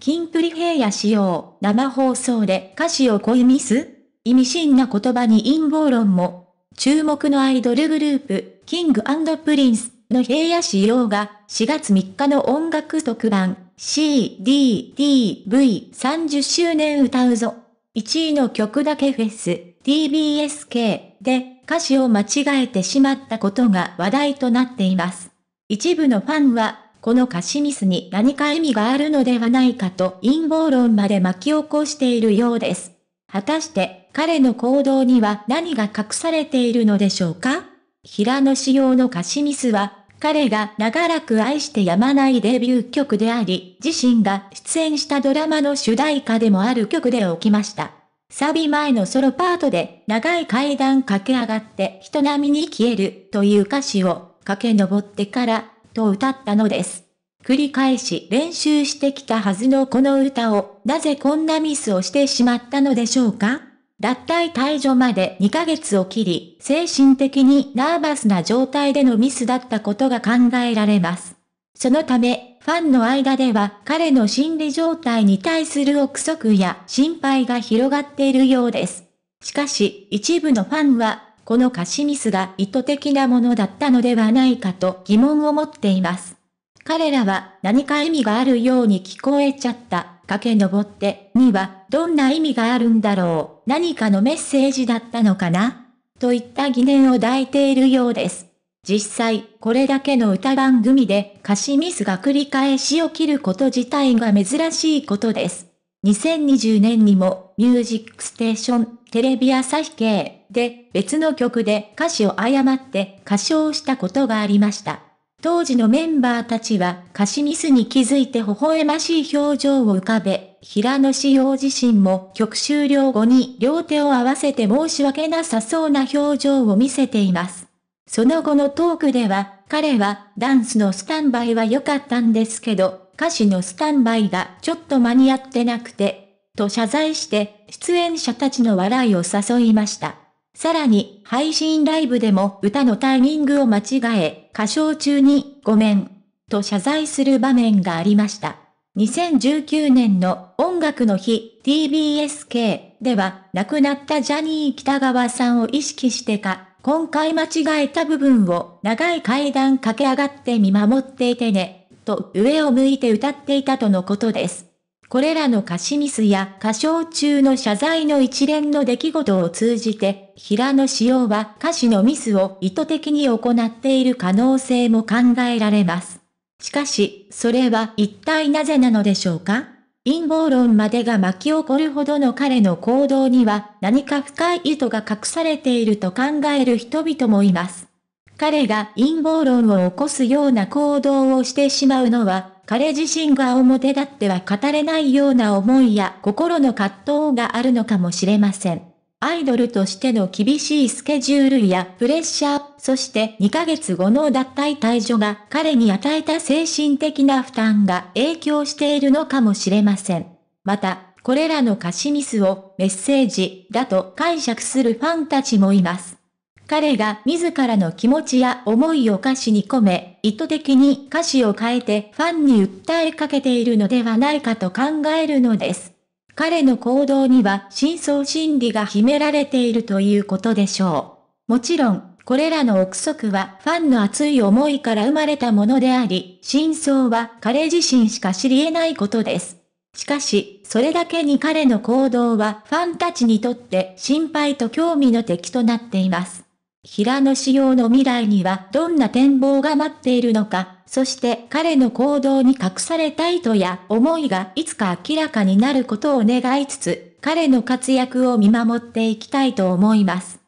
キンプリ平野仕様、生放送で歌詞を恋ミス意味深な言葉に陰謀論も。注目のアイドルグループ、キングプリンスの平野仕様が、4月3日の音楽特番、CDTV30 周年歌うぞ。1位の曲だけフェス、TBSK で歌詞を間違えてしまったことが話題となっています。一部のファンはこのカシミスに何か意味があるのではないかと陰謀論まで巻き起こしているようです。果たして彼の行動には何が隠されているのでしょうか平野仕様のカシミスは彼が長らく愛してやまないデビュー曲であり、自身が出演したドラマの主題歌でもある曲で起きました。サビ前のソロパートで長い階段駆け上がって人並みに消えるという歌詞を駆け上ってからと歌ったのです。繰り返し練習してきたはずのこの歌を、なぜこんなミスをしてしまったのでしょうか脱退退場まで2ヶ月を切り、精神的にナーバスな状態でのミスだったことが考えられます。そのため、ファンの間では彼の心理状態に対する憶測や心配が広がっているようです。しかし、一部のファンはこの貸しミスが意図的なものだったのではないかと疑問を持っています。彼らは何か意味があるように聞こえちゃった。駆け上ってにはどんな意味があるんだろう。何かのメッセージだったのかなといった疑念を抱いているようです。実際、これだけの歌番組で歌詞ミスが繰り返し起きること自体が珍しいことです。2020年にもミュージックステーションテレビ朝日系で別の曲で歌詞を誤って歌唱したことがありました。当時のメンバーたちは歌詞ミスに気づいて微笑ましい表情を浮かべ、平野志陽自身も曲終了後に両手を合わせて申し訳なさそうな表情を見せています。その後のトークでは、彼はダンスのスタンバイは良かったんですけど、歌詞のスタンバイがちょっと間に合ってなくて、と謝罪して、出演者たちの笑いを誘いました。さらに、配信ライブでも歌のタイミングを間違え、歌唱中に、ごめん、と謝罪する場面がありました。2019年の音楽の日 TBSK では亡くなったジャニー北川さんを意識してか、今回間違えた部分を長い階段駆け上がって見守っていてね。と上を向いて歌っていたとのことです。これらの歌詞ミスや歌唱中の謝罪の一連の出来事を通じて、平野紫耀は歌詞のミスを意図的に行っている可能性も考えられます。しかし、それは一体なぜなのでしょうか陰謀論までが巻き起こるほどの彼の行動には何か深い意図が隠されていると考える人々もいます。彼が陰謀論を起こすような行動をしてしまうのは、彼自身が表立っては語れないような思いや心の葛藤があるのかもしれません。アイドルとしての厳しいスケジュールやプレッシャー、そして2ヶ月後の脱退退場が彼に与えた精神的な負担が影響しているのかもしれません。また、これらの歌詞ミスをメッセージだと解釈するファンたちもいます。彼が自らの気持ちや思いを歌詞に込め、意図的に歌詞を変えてファンに訴えかけているのではないかと考えるのです。彼の行動には深層心理が秘められているということでしょう。もちろん、これらの憶測はファンの熱い思いから生まれたものであり、真相は彼自身しか知り得ないことです。しかし、それだけに彼の行動はファンたちにとって心配と興味の敵となっています。平野紫耀の未来にはどんな展望が待っているのか、そして彼の行動に隠された意図や思いがいつか明らかになることを願いつつ、彼の活躍を見守っていきたいと思います。